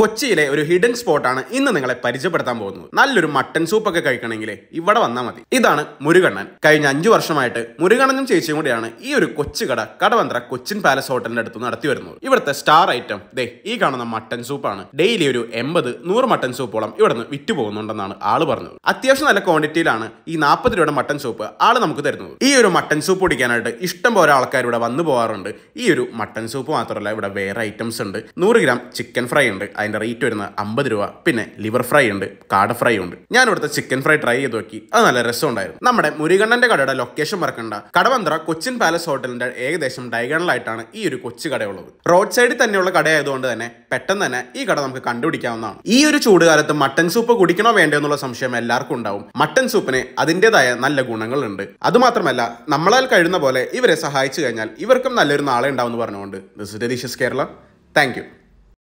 കൊച്ചിയിലെ ഒരു ഹിഡൻ സ്പോട്ടാണ് ഇന്ന് നിങ്ങളെ പരിചയപ്പെടുത്താൻ പോകുന്നത് നല്ലൊരു മട്ടൻ സൂപ്പൊക്കെ കഴിക്കണമെങ്കിൽ ഇവിടെ വന്നാൽ മതി ഇതാണ് മുരുകണ്ണൻ കഴിഞ്ഞ അഞ്ചു വർഷമായിട്ട് മുരുകണ്ണനും ചേച്ചിയും കൂടിയാണ് ഈ ഒരു കൊച്ചുകട കടവന്ത്ര കൊച്ചിൻ പാലസ് ഹോട്ടലിന്റെ അടുത്ത് നടത്തി വരുന്നത് ഇവിടുത്തെ സ്റ്റാർ ഐറ്റം ദേ ഈ കാണുന്ന മട്ടൻ സൂപ്പാണ് ഡെയിലി ഒരു എൺപത് നൂറ് മട്ടൻ സൂപ്പോളം ഇവിടുന്ന് വിറ്റ് പോകുന്നുണ്ടെന്നാണ് ആള് പറഞ്ഞത് അത്യാവശ്യം നല്ല ക്വാണ്ടിറ്റിയിലാണ് ഈ നാൽപ്പത് രൂപയുടെ മട്ടൻ സൂപ്പ് ആള് നമുക്ക് തരുന്നത് ഈ ഒരു മട്ടൻ സൂപ്പ് കുടിക്കാനായിട്ട് ഇഷ്ടം പോലെ ആൾക്കാർ ഇവിടെ വന്നു പോകാറുണ്ട് ഈ ഒരു മട്ടൻ സൂപ്പ് മാത്രമല്ല ഇവിടെ വേറെ ഐറ്റംസ് ഉണ്ട് നൂറ് ഗ്രാം ചിക്കൻ ഫ്രൈ ഉണ്ട് അതിൻ്റെ റേറ്റ് വരുന്നത് അമ്പത് രൂപ പിന്നെ ലിവർ ഫ്രൈ ഉണ്ട് കാട ഫ്രൈ ഉണ്ട് ഞാൻ ഇവിടുത്തെ ചിക്കൻ ഫ്രൈ ട്രൈ ചെയ്ത് നോക്കി അത് നല്ല രസം ഉണ്ടായിരുന്നു നമ്മുടെ മുരുകണ്ണൻ്റെ കടയുടെ ലൊക്കേഷൻ മറക്കണ്ട കടവന്ത്ര കൊച്ചിൻ പാലസ് ഹോട്ടലിന്റെ ഏകദേശം ഡയഗണലായിട്ടാണ് ഈ ഒരു കൊച്ചു കടയുള്ളത് റോഡ് സൈഡിൽ തന്നെയുള്ള കടയായതുകൊണ്ട് തന്നെ പെട്ടെന്ന് തന്നെ ഈ കട നമുക്ക് കണ്ടുപിടിക്കാവുന്നതാണ് ഈ ഒരു ചൂടുകാലത്ത് മട്ടൻ സൂപ്പ് കുടിക്കണോ വേണ്ടോ എന്നുള്ള സംശയം എല്ലാവർക്കും ഉണ്ടാവും മട്ടൻ സൂപ്പിന് അതിൻ്റെതായ നല്ല ഗുണങ്ങളുണ്ട് അതുമാത്രമല്ല നമ്മളാൽ കഴിയുന്ന പോലെ ഇവരെ സഹായിച്ചു കഴിഞ്ഞാൽ ഇവർക്കും നല്ലൊരു നാളെ ഉണ്ടാവും എന്ന് പറഞ്ഞുകൊണ്ട് ദിസ് ഡെലീഷ്യസ് കേരള താങ്ക്